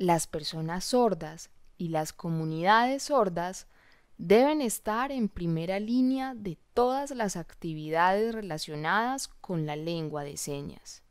las personas sordas y las comunidades sordas deben estar en primera línea de todas las actividades relacionadas con la lengua de señas.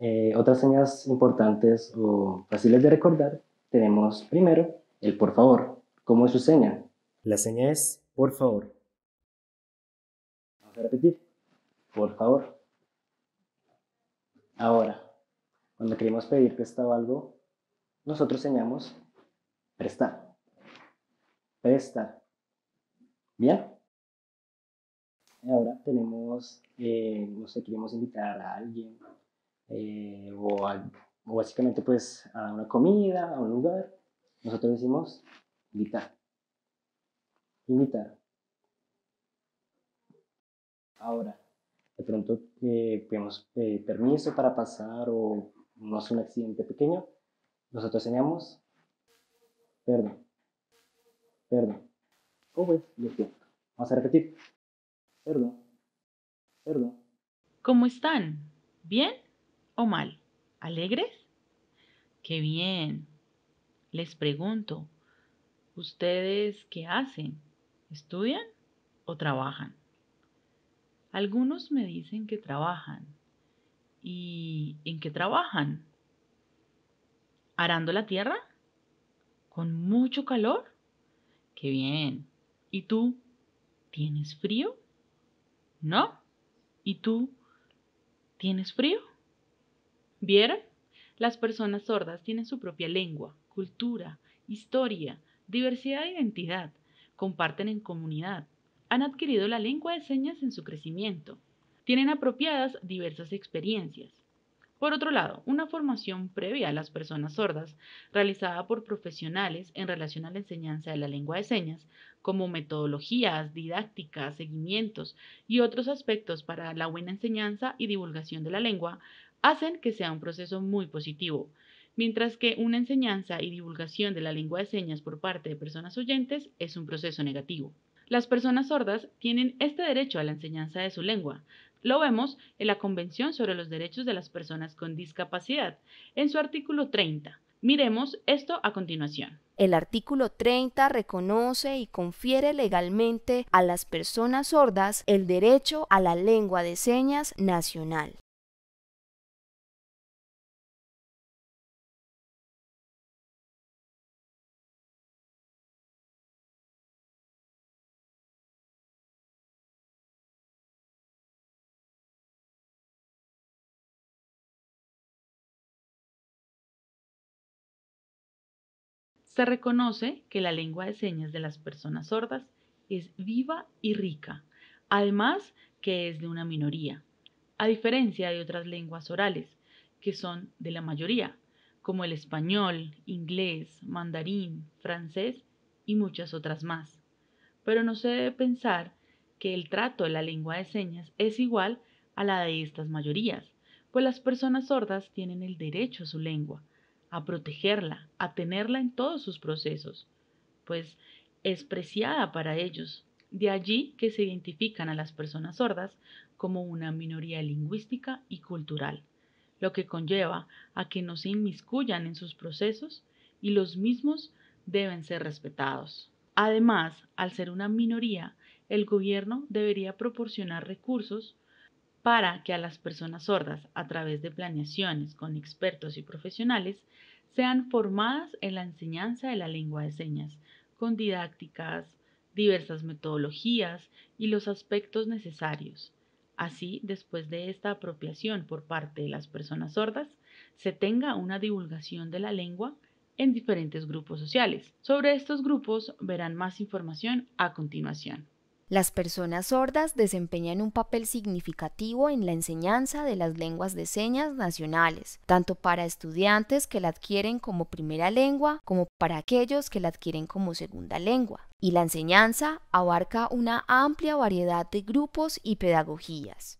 Eh, otras señas importantes o fáciles de recordar, tenemos primero el por favor. ¿Cómo es su seña? La seña es por favor. Vamos a repetir. Por favor. Ahora, cuando queremos pedir prestado algo, nosotros señamos prestar. Prestar. ¿Bien? Ahora tenemos, eh, no sé, queremos invitar a alguien eh, o, básicamente pues a una comida, a un lugar, nosotros decimos invitar. Invitar. Ahora, de pronto que eh, pedimos eh, permiso para pasar o no es un accidente pequeño, nosotros enseñamos perdón, perdón. lo oh, Vamos a repetir. Perdón, perdón. ¿Cómo están? ¿Bien? o mal? ¿Alegres? ¡Qué bien! Les pregunto, ¿ustedes qué hacen? ¿Estudian o trabajan? Algunos me dicen que trabajan. ¿Y en qué trabajan? ¿Arando la tierra? ¿Con mucho calor? ¡Qué bien! ¿Y tú? ¿Tienes frío? ¿No? ¿Y tú? ¿Tienes frío? ¿Vieron? Las personas sordas tienen su propia lengua, cultura, historia, diversidad de identidad, comparten en comunidad, han adquirido la lengua de señas en su crecimiento, tienen apropiadas diversas experiencias. Por otro lado, una formación previa a las personas sordas, realizada por profesionales en relación a la enseñanza de la lengua de señas, como metodologías, didácticas, seguimientos y otros aspectos para la buena enseñanza y divulgación de la lengua, hacen que sea un proceso muy positivo, mientras que una enseñanza y divulgación de la lengua de señas por parte de personas oyentes es un proceso negativo. Las personas sordas tienen este derecho a la enseñanza de su lengua. Lo vemos en la Convención sobre los Derechos de las Personas con Discapacidad, en su artículo 30. Miremos esto a continuación. El artículo 30 reconoce y confiere legalmente a las personas sordas el derecho a la lengua de señas nacional. Se reconoce que la lengua de señas de las personas sordas es viva y rica, además que es de una minoría, a diferencia de otras lenguas orales, que son de la mayoría, como el español, inglés, mandarín, francés y muchas otras más. Pero no se debe pensar que el trato de la lengua de señas es igual a la de estas mayorías, pues las personas sordas tienen el derecho a su lengua, a protegerla, a tenerla en todos sus procesos, pues es preciada para ellos. De allí que se identifican a las personas sordas como una minoría lingüística y cultural, lo que conlleva a que no se inmiscuyan en sus procesos y los mismos deben ser respetados. Además, al ser una minoría, el gobierno debería proporcionar recursos para que a las personas sordas, a través de planeaciones con expertos y profesionales, sean formadas en la enseñanza de la lengua de señas, con didácticas, diversas metodologías y los aspectos necesarios. Así, después de esta apropiación por parte de las personas sordas, se tenga una divulgación de la lengua en diferentes grupos sociales. Sobre estos grupos verán más información a continuación. Las personas sordas desempeñan un papel significativo en la enseñanza de las lenguas de señas nacionales, tanto para estudiantes que la adquieren como primera lengua como para aquellos que la adquieren como segunda lengua. Y la enseñanza abarca una amplia variedad de grupos y pedagogías.